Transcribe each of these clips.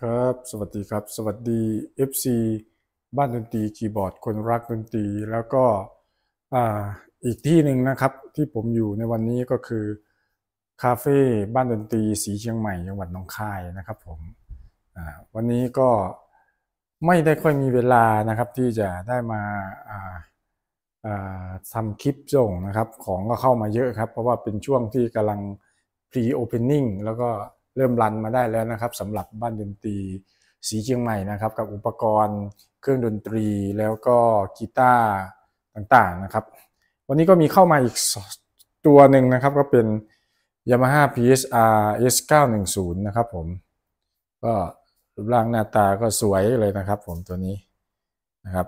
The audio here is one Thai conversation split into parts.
ครับสวัสดีครับสวัสดี FC บ้านดนตรีคีย์บอร์ดคนรักดนตรีแล้วก็ออีกที่หนึ่งนะครับ ที่ผมอยู่ในวันนี้ก็คือ คาเฟ่บ้านดนตรี สีเชียงใหม่จังหวัดหนองคายนะครับผมวันนี้ก็ไม่ได้ค่อยมีเวลานะครับที่จะได้มาทำคลิปส่งนะครับของก็เข้ามาเยอะครับ เพราะว่าเป็นช่วงที่กำลัง pre opening แล้วก็เริ่มรันมาได้แล้วนะครับสำหรับบ้านดนตรีสีเชียงใหม่นะครับ กับอุปกรณ์เครื่องดนตรีแล้วก็กีตาร์ต่างๆนะครับวันนี้ก็มีเข้ามาอีกตัวหนึ่งนะครับก็เป็น Yamaha PSR S910 นะครับผมก็รูปร่างหน้าตาก็สวยเลยนะครับ ผมตัวนี้นะครับ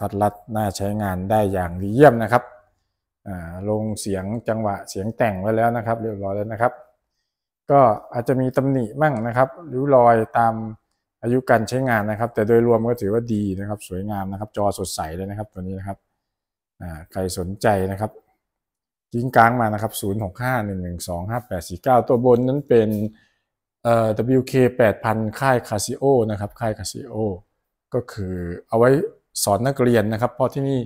ทัดรัดน่าใช้งานได้อย่างดีเยี่ยมนะครับลงเสียงจังหวะเสียงแต่งไว้แล้วนะครับ เรียบร้อยแล้วนะครับก็อาจจะมีตำหนิมั่งนะครับ หรือรอยตามอายุการใช้งานนะครับ แต่โดยรวมก็ถือว่าดีนะครับ สวยงามนะครับ จอสดใสเลยนะครับตัวนี้นะครับใครสนใจนะครับกิ้งกลางมานะครับ 0651125849 ตัวบนนั้นเป็นเอ่อ WK 8000ค่ายคาซิโอนะครับค่ายคาซิโอก็คือเอาไว้สอนนักเรียนนะครับ เพราะที่นี่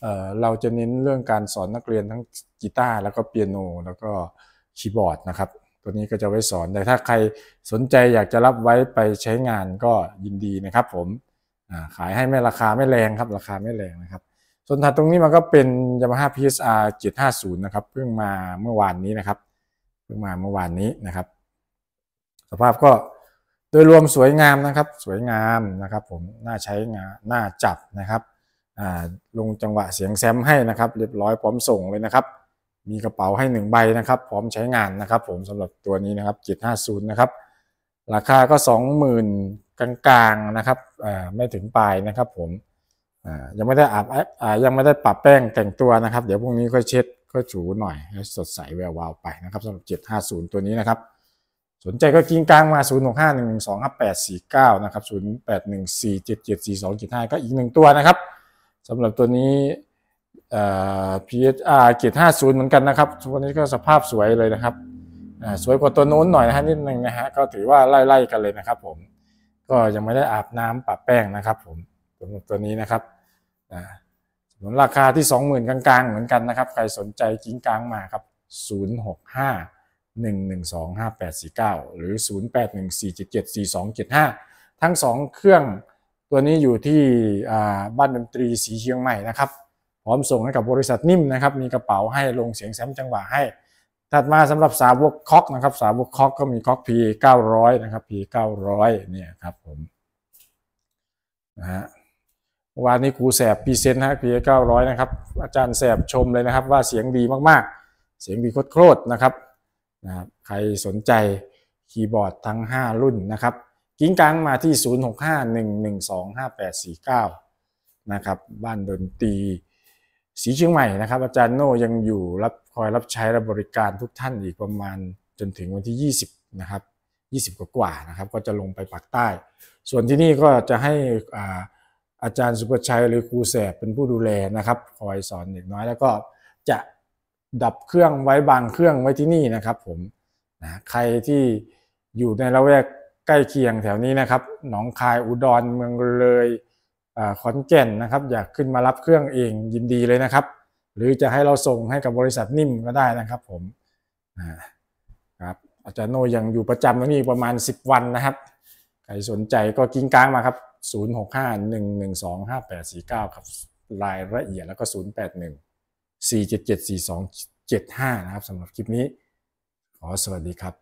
เอ่อเราจะเน้นเรื่องการสอนนักเรียนทั้งกีตาร์แล้วก็เปียโนแล้วก็คีย์บอร์ดนะครับตัวนี้ก็จะไว้สอน แต่ถ้าใครสนใจอยากจะรับไว้ไปใช้งานก็ยินดีนะครับ ผมขายให้ไม่ราคาไม่แรงครับ ราคาไม่แรงนะครับ ส่วนถัดตรงนี้มันก็เป็น Yamaha PSR 750นะครับเพิ่งมาเมื่อวานนี้นะครับ เพิ่งมาเมื่อวานนี้นะครับสภาพก็โดยรวมสวยงามนะครับ สวยงามนะครับ ผมน่าใช้งานน่าจับนะครับลงจังหวะเสียงแซมให้นะครับเรียบร้อยพร้อมส่งเลยนะครับมีกระเป๋าให้ 1 ใบนะครับพร้อมใช้งานนะครับผมสำหรับตัวนี้นะครับ750 นะครับ ราคาก็ 20,000 กลางๆนะครับไม่ถึงปลายนะครับผมยังไม่ได้อาบยังไม่ได้ปรับแป้งแต่งตัวนะครับเดี๋ยวพรุ่งนี้ก็เช็ดก็ถูหน่อย ให้สดใสแวววาวไปนะครับสำหรับ 750 ตัวนี้นะครับสนใจก็กิ้งกลางมา0 6 5 1 1 2 5 8 4 9นะครับ0 8 1 4 7 7 4 2 7 5 ก็อีกหนึ่งตัวนะครับสำหรับตัวนี้ PHR เกรด50 เหมือนกันนะครับ ตัวนี้ก็สภาพสวยเลยนะครับ สวยกว่าตัวนู้นหน่อยนะฮะนิดนึงนะฮะ ก็ถือว่าไล่ๆกันเลยนะครับผม ก็ยังไม่ได้อาบน้ำปะแป้งนะครับผมสำหรับตัวนี้นะครับสนราคาที่20,000กลางๆเหมือนกันนะครับ ใครสนใจกิ้งกลางมาครับ 065 112 5849 หรือ 0814774275 ทั้ง 2 เครื่องตัวนี้อยู่ที่บ้านดนตรีสีเชียงใหม่นะครับพร้อมส่งให้กับบริษัทนิ่มนะครับมีกระเป๋าให้ลงเสียงแซมจังหวะให้ ถัดมาสำหรับสาวกคอกนะครับสาวกคอกก็มีคอก P 900นะครับ P 900เนี่ยครับผมนะฮะวันนี้ครูแสบพีเซนต์ฮะร้อยนะครับอาจารย์แสบชมเลยนะครับว่าเสียงดีมากๆ เสียงดีโคตรนะครับนะครับ ใครสนใจคีย์บอร์ดทั้ง 5 รุ่นนะครับกิ้งกังมาที่ 0651125849นะครับบ้านดนตรีสีเชียงใหม่นะครับอาจารย์โน่ยังอยู่รับคอยรับใช้รับบริการทุกท่านอีกประมาณจนถึงวันที่ 20นะครับ20กว่ากว่านะครับ ก็จะลงไปปากใต้ ส่วนที่นี่ก็จะให้อาจารย์สุประชัยหรือครูแสบเป็นผู้ดูแลนะครับ คอยสอนเด็กน้อย แล้วก็จะดับเครื่องไว้บางเครื่องไว้ที่นี่นะครับผมนะใครที่อยู่ในละแวกใกล้เคียงแถวนี้นะครับหนองคายอุดรเมืองเลยขอนแก่นนะครับ อยากขึ้นมารับเครื่องเองยินดีเลยนะครับ หรือจะให้เราส่งให้กับบริษัทนิ่มก็ได้นะครับผมครับอาจารย์โนยังอยู่ประจำตี่นี่ประมาณ 10 วันนะครับ ใครสนใจก็กิ้งก้างมาครับ 0651125849ครับรายละเอียดแล้วก็ 0814774275 นะครับสำหรับคลิปนี้ ขอสวัสดีครับ